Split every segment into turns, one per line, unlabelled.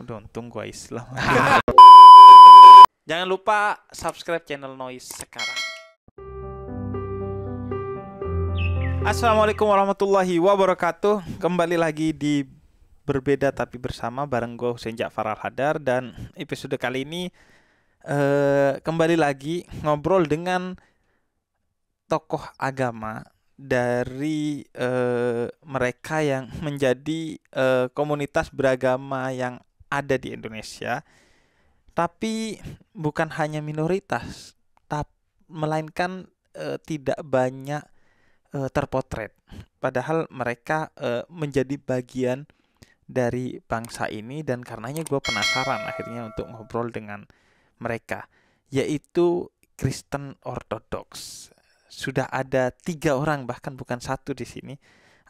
Udah untung gua Islam. Jangan lupa subscribe channel Noise sekarang. Assalamualaikum warahmatullahi wabarakatuh. Kembali lagi di berbeda tapi bersama bareng gue Hussein Ja'far Al-Hadar dan episode kali ini eh, kembali lagi ngobrol dengan tokoh agama dari uh, mereka yang menjadi uh, komunitas beragama yang ada di Indonesia, tapi bukan hanya minoritas, tap, melainkan e, tidak banyak e, terpotret. Padahal mereka e, menjadi bagian dari bangsa ini dan karenanya gue penasaran akhirnya untuk ngobrol dengan mereka yaitu Kristen Ortodoks sudah ada tiga orang bahkan bukan satu di sini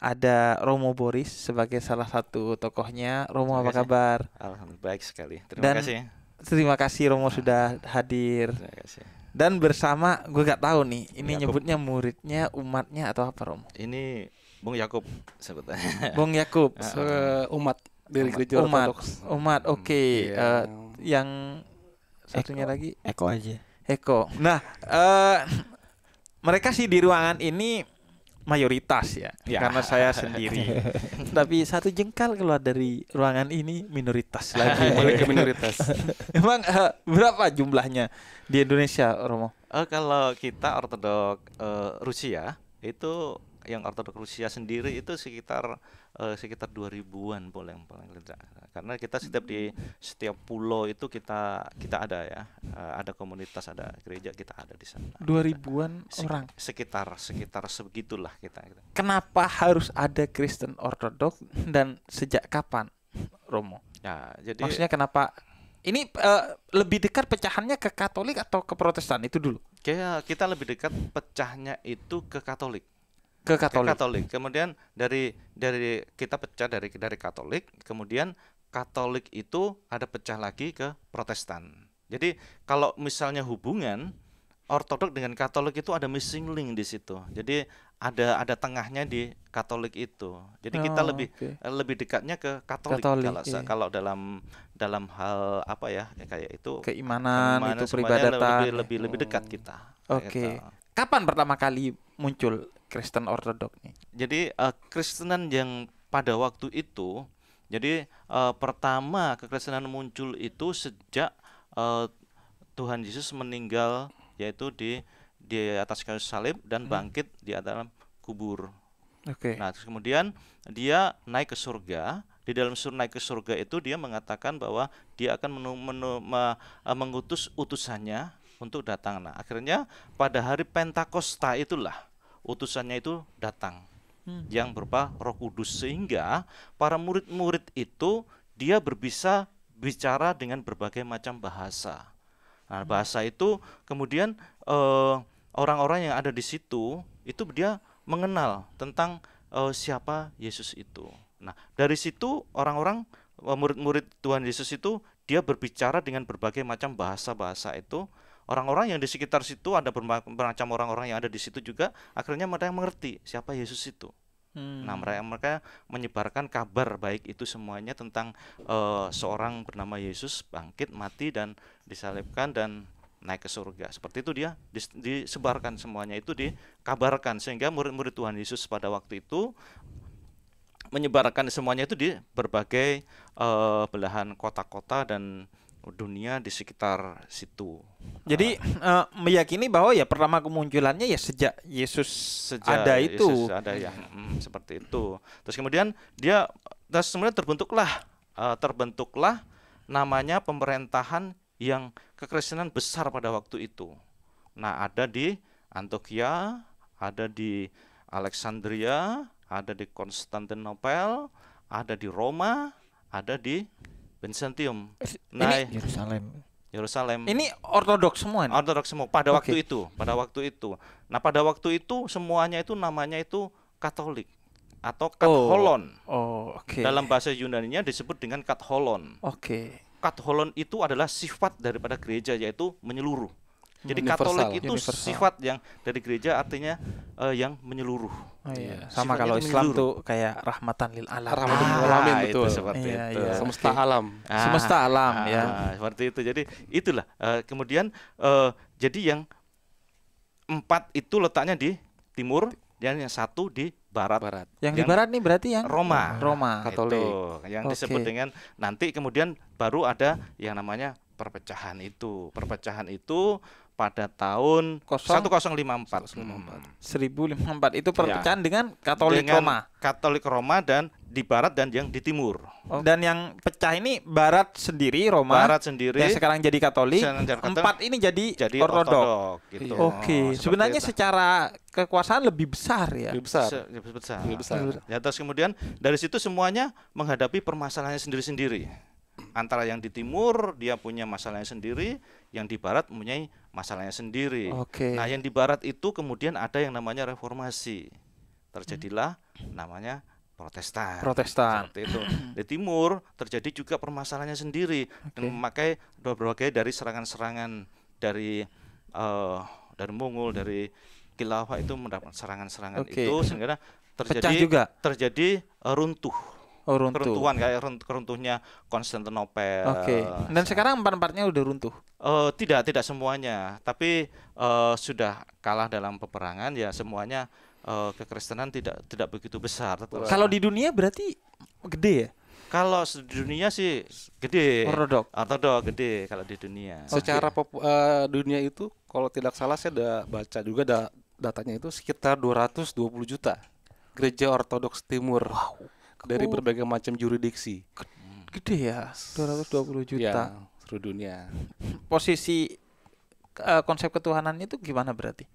ada Romo Boris sebagai salah satu tokohnya. Romo apa kabar? Alhamdulillah baik sekali. Terima Dan kasih. Ya. Terima kasih Romo ah. sudah hadir. Terima kasih. Dan bersama gue gak tahu nih, ini Yaakub. nyebutnya muridnya, umatnya atau apa Romo? Ini Bung Yakub sebetulnya. Bung Yakub, uh, umat dari gereja Umat, umat. Hmm, oke, okay. Iya. yeah. uh, yang satunya Eko. lagi Eko aja. Eko. Nah, uh, mereka sih di ruangan ini mayoritas ya, ya. karena saya sendiri. Tapi satu jengkal keluar dari ruangan ini minoritas lagi. Mulai ke minoritas. Emang uh, berapa jumlahnya di Indonesia, Romo? Uh, kalau kita ortodok uh, Rusia itu yang ortodok Rusia sendiri itu sekitar uh, sekitar 2000-an yang paling tidak. Karena kita setiap di setiap pulau itu kita kita ada ya. Uh, ada komunitas, ada gereja, kita ada di sana. 2000-an orang. Sekitar sekitar segitulah kita, kita. Kenapa harus ada Kristen Ortodok dan sejak kapan Romo? Ya, jadi maksudnya kenapa ini uh, lebih dekat pecahannya ke Katolik atau ke Protestan itu dulu? Kayak kita lebih dekat pecahnya itu ke Katolik ke Katolik. Ke Katolik. Kemudian dari dari kita pecah dari dari Katolik, kemudian Katolik itu ada pecah lagi ke Protestan. Jadi kalau misalnya hubungan Ortodok dengan Katolik itu ada missing link di situ. Jadi ada ada tengahnya di Katolik itu. Jadi oh, kita lebih okay. Eh, lebih dekatnya ke Katolik, Katolik kalau iya. kalau dalam dalam hal apa ya kayak itu keimanan, keimanan itu peribadatan lebih lebih, lebih dekat kita. Oke. Okay. Gitu. Kapan pertama kali muncul Kristen Ortodok nih? Jadi uh, Kristenan yang pada waktu itu, jadi uh, pertama kekristenan muncul itu sejak uh, Tuhan Yesus meninggal yaitu di di atas kayu salib dan hmm. bangkit hmm. di dalam kubur. Oke. Okay. Nah, kemudian dia naik ke surga. Di dalam surga naik ke surga itu dia mengatakan bahwa dia akan menu, menu, mengutus utusannya untuk datang. Nah, akhirnya pada hari Pentakosta itulah utusannya itu datang hmm. yang berupa Roh Kudus sehingga para murid-murid itu dia berbisa bicara dengan berbagai macam bahasa. Nah, hmm. bahasa itu kemudian orang eh, orang-orang yang ada di situ itu dia mengenal tentang eh, siapa Yesus itu. Nah, dari situ orang-orang eh, murid-murid Tuhan Yesus itu dia berbicara dengan berbagai macam bahasa-bahasa itu orang-orang yang di sekitar situ ada bermacam orang-orang yang ada di situ juga akhirnya mereka yang mengerti siapa Yesus itu
Hmm. Nah mereka
mereka menyebarkan kabar baik itu semuanya tentang uh, seorang bernama Yesus bangkit mati dan disalibkan dan naik ke surga. Seperti itu dia disebarkan semuanya itu dikabarkan sehingga murid-murid Tuhan Yesus pada waktu itu menyebarkan semuanya itu di berbagai uh, belahan kota-kota dan dunia di sekitar situ. Jadi uh, meyakini bahwa ya pertama kemunculannya ya sejak Yesus sejak ada itu. Yesus ada ya, hmm, seperti itu. Terus kemudian dia terus kemudian terbentuklah uh, terbentuklah namanya pemerintahan yang kekristenan besar pada waktu itu. Nah, ada di Antioquia, ada di Alexandria, ada di Konstantinopel, ada di Roma, ada di Byzantium. Nah, eh, Yerusalem. Yerusalem. Ini ortodoks semua. Ortodoks semua pada okay. waktu itu, pada waktu itu. Nah, pada waktu itu semuanya itu namanya itu Katolik atau oh. Katholon. Oh, oh oke. Okay. Dalam bahasa Yunani-nya disebut dengan Katholon. Oke. Okay. Katholon itu adalah sifat daripada gereja yaitu menyeluruh.
Jadi universal. Katolik itu universal. sifat
yang dari gereja artinya uh, yang menyeluruh. Oh, iya. iya. Sama Sifatnya kalau Islam menyeluruh. tuh kayak rahmatan lil alam. Rahmatan lil ah, alamin Itu seperti iya, itu. Iya. Semesta okay. alam. Ah, Semesta alam ah, ya. Seperti itu. Jadi itulah uh, kemudian uh, jadi yang empat itu letaknya di timur dan yang satu di barat. barat. Yang, yang di barat nih berarti yang Roma. Ah, Roma. Katolik. Itu, yang okay. disebut dengan nanti kemudian baru ada yang namanya perpecahan itu. Perpecahan itu pada tahun 1054. 1054. Hmm. itu iya. perpecahan ya. dengan Katolik dengan Roma. Katolik Roma dan di barat dan yang di timur. Oh. Dan yang pecah ini barat sendiri Roma. Barat sendiri. Yang sekarang jadi Katolik. Empat ini jadi, jadi Ortodok. Gitu. Iya. Oke. Oh, Sebenarnya itu. secara kekuasaan lebih besar ya. Lebih besar. Se lebih besar. Lebih besar. Ya, terus kemudian dari situ semuanya menghadapi permasalahannya sendiri-sendiri. Antara yang di timur dia punya masalahnya sendiri, yang di barat mempunyai masalahnya sendiri. Okay. Nah, yang di barat itu kemudian ada yang namanya reformasi. Terjadilah hmm. namanya Protestan. Protestan. Seperti itu. Di timur terjadi juga permasalahannya sendiri okay. dan memakai berbagai dari serangan-serangan dari uh, dari Mongol, dari Kilafah itu mendapat serangan-serangan okay. itu sehingga terjadi juga. terjadi uh, runtuh oh, runtuh. keruntuhan kayak keruntuhnya Konstantinopel. Oke. Okay. Dan nah. sekarang empat-empatnya udah runtuh. Uh, tidak, tidak semuanya, tapi uh, sudah kalah dalam peperangan ya semuanya uh, kekristenan tidak tidak begitu besar. Kalau di dunia berarti gede ya? Kalau di dunia sih gede. Ortodok. Ortodok gede kalau di dunia. Secara pop, uh, dunia itu kalau tidak salah saya ada baca juga ada datanya itu sekitar 220 juta gereja ortodoks timur. Wow dari berbagai macam juridiksi. Gede ya, 220 juta. Ya, seluruh dunia. Posisi uh, konsep ketuhanan itu gimana berarti?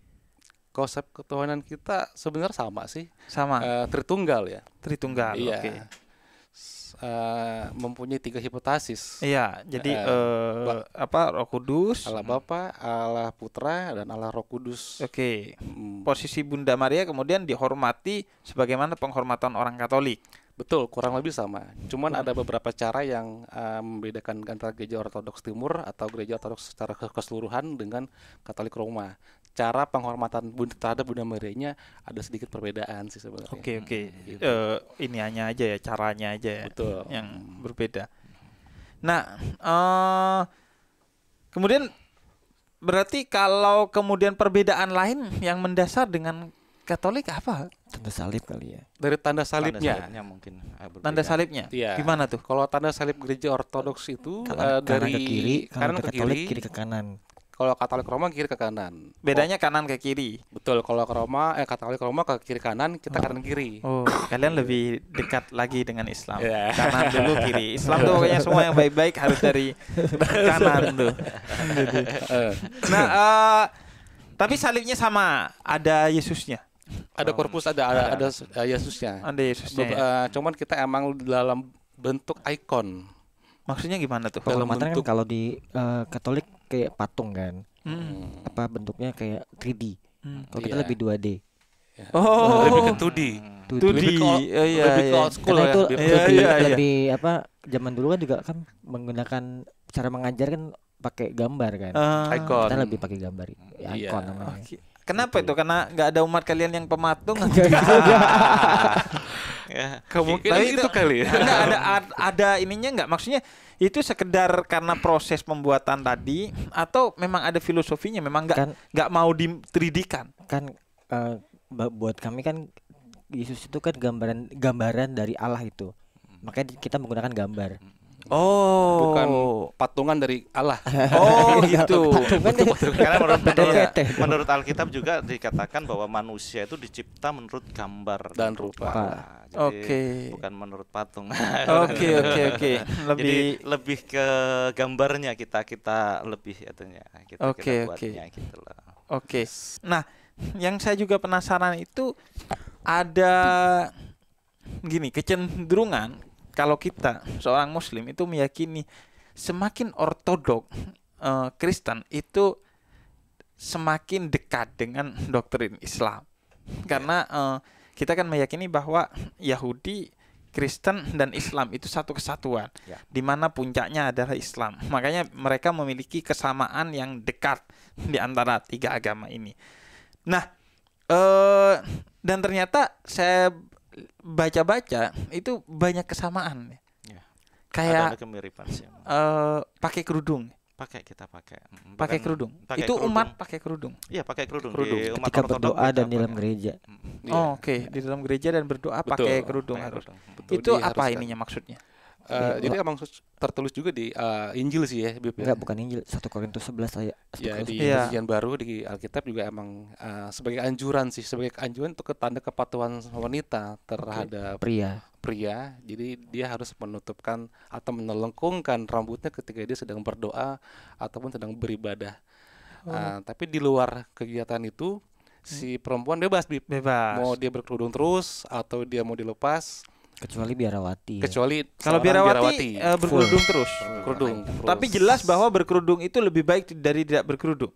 Konsep ketuhanan kita sebenarnya sama sih. Sama. Uh, eh, tritunggal ya. Tritunggal. Iya. Okay. Uh, eh, mempunyai tiga hipotesis. Iya, jadi uh, uh, apa Roh Kudus, Allah Bapa, Allah Putra dan Allah Roh Kudus. Oke. Okay. Hmm. Posisi Bunda Maria kemudian dihormati sebagaimana penghormatan orang Katolik. Betul, kurang lebih sama. Cuman hmm. ada beberapa cara yang uh, membedakan antara gereja Ortodoks Timur atau gereja Ortodoks secara keseluruhan dengan Katolik Roma. Cara penghormatan terhadap Bunda Marianya ada sedikit perbedaan sih sebenarnya. Oke, okay, oke. Okay. Hmm, gitu. Uh, ini hanya aja ya, caranya aja ya. Betul. Yang hmm. berbeda. Nah, uh, kemudian berarti kalau kemudian perbedaan lain yang mendasar dengan Katolik apa?
Tanda salib kali ya. Dari
tanda salibnya. Tanda salibnya mungkin. Eh, berbeda. Tanda salibnya. Iya. Gimana tuh? Kalau tanda salib gereja Ortodoks itu kanan, uh, dari kanan ke kiri, kanan ke Katolik kiri, kiri ke kanan. Kalau Katolik Roma kiri ke kanan. Bedanya oh. kanan ke kiri. Betul. Kalau Roma eh Katolik Roma ke kiri kanan, kita oh. kanan kiri. Oh, kalian lebih dekat lagi dengan Islam. Yeah. Kanan dulu kiri. Islam tuh pokoknya semua yang baik-baik harus dari kanan tuh. Eh. nah, uh, tapi salibnya sama, ada Yesusnya ada korpus ada ada, nah. ada, ada eh, Yesusnya. Ada Yesusnya. Be- ya. uh, cuman kita emang dalam bentuk ikon. Maksudnya gimana tuh? Kalau Pematan kan bentuk kan
kalau di uh, Katolik kayak patung kan. Hmm. Apa bentuknya kayak 3D. Hmm. Kalau kita yeah. lebih 2D. Yeah. Oh, oh, lebih ke 2D. 2D. 2D. Lebih ke, uh, iya, lebih ke iya. old school Karena ya. Itu yeah, lebih, iya, iya, iya. lebih apa zaman dulu kan juga kan menggunakan cara mengajar kan pakai gambar kan. Uh, ah. icon. Kita lebih pakai gambar. Ya, yeah. namanya. Okay.
Kenapa gitu. itu? Karena nggak ada umat kalian yang pematung. Kemungkinan ya. itu, itu kali. Ya. ada ada ininya nggak? Maksudnya itu sekedar karena proses pembuatan tadi atau memang ada filosofinya? Memang nggak kan-
nggak mau diteridikan? Kan uh, buat kami kan Yesus itu kan gambaran gambaran dari Allah itu. Makanya kita menggunakan gambar. Oh. Bukan
patungan dari Allah. Oh, gitu. Karena ya, menurut Alkitab juga dikatakan bahwa manusia itu dicipta menurut gambar dan rupa. Oke. Okay. Bukan menurut patung. Oke oke oke. Lebih Jadi, lebih ke gambarnya kita kita lebih itunya kita okay, kita buatnya gitu Oke. Nah, yang saya juga penasaran itu ada gini kecenderungan kalau kita seorang muslim itu meyakini semakin ortodok uh, Kristen itu semakin dekat dengan doktrin Islam karena uh, kita kan meyakini bahwa Yahudi Kristen dan Islam itu satu kesatuan ya. di mana puncaknya adalah Islam makanya mereka memiliki kesamaan yang dekat di antara tiga agama ini nah uh, dan ternyata saya baca-baca itu banyak kesamaan. Ya. Kayak ada kemiripan sih. Uh,
pakai kerudung.
Pakai kita pakai. Mm, pakai kerudung. Pakai itu kerudung. umat pakai kerudung. Iya, pakai kerudung. kerudung. Di umat Ketika berdoa dan
di dalam gereja. Mm, oh, iya. oke,
okay. di dalam gereja dan berdoa Betul, pakai kerudung pakai harus. Kerudung. Betul, itu apa harus ininya maksudnya? Uh, jadi eh, emang tertulis juga di uh, Injil sih ya Bib. Ya? Enggak,
bukan Injil, 1 Korintus 11 saya. Ya, ya di ya.
baru di Alkitab juga emang uh, sebagai anjuran sih, sebagai anjuran untuk tanda kepatuhan wanita terhadap okay. pria. Pria. Jadi dia harus menutupkan atau menelengkungkan rambutnya ketika dia sedang berdoa ataupun sedang beribadah. Oh. Uh, tapi di luar kegiatan itu hmm. si perempuan bebas, Bebas. Mau dia berkerudung terus atau dia mau dilepas
Kecuali biarawati. Ya. Kecuali kalau biarawati, biarawati uh, berkerudung full. terus. Kerudung. Tapi jelas
bahwa berkerudung itu lebih baik dari tidak berkerudung.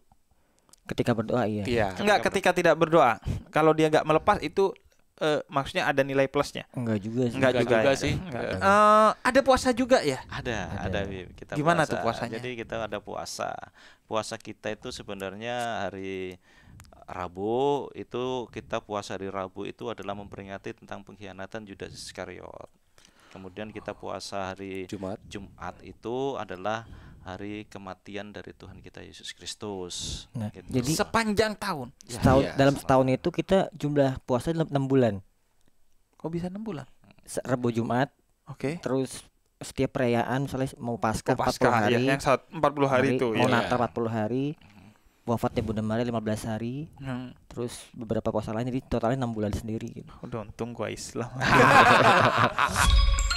Ketika berdoa iya. Iya. Enggak ketika, tidak berdoa. Kalau dia enggak melepas itu uh, maksudnya ada nilai
plusnya? Enggak juga sih. Enggak, juga, juga ya. sih. Enggak. Uh, ada
puasa juga ya? Ada, ada. ada. Kita Gimana puasa. tuh puasanya? Jadi kita ada puasa. Puasa kita itu sebenarnya hari Rabu itu kita puasa di Rabu itu adalah memperingati tentang pengkhianatan Judas Iskariot. Kemudian kita puasa hari Jumat. Jumat itu adalah hari kematian dari Tuhan kita Yesus Kristus. Nah, gitu. Jadi sepanjang tahun. Ya, setahun ya,
dalam setahun itu kita jumlah puasa dalam enam bulan. Kok bisa enam bulan? Rabu Jumat. Oke. Okay. Terus setiap perayaan misalnya mau pasca, pasca 40 hari. Ya, yang 40 hari, hari itu. Mau ya. Natal 40 hari wafatnya Bunda Maria 15 hari hmm. terus beberapa kosa lain jadi totalnya enam bulan sendiri gitu. udah untung gua Islam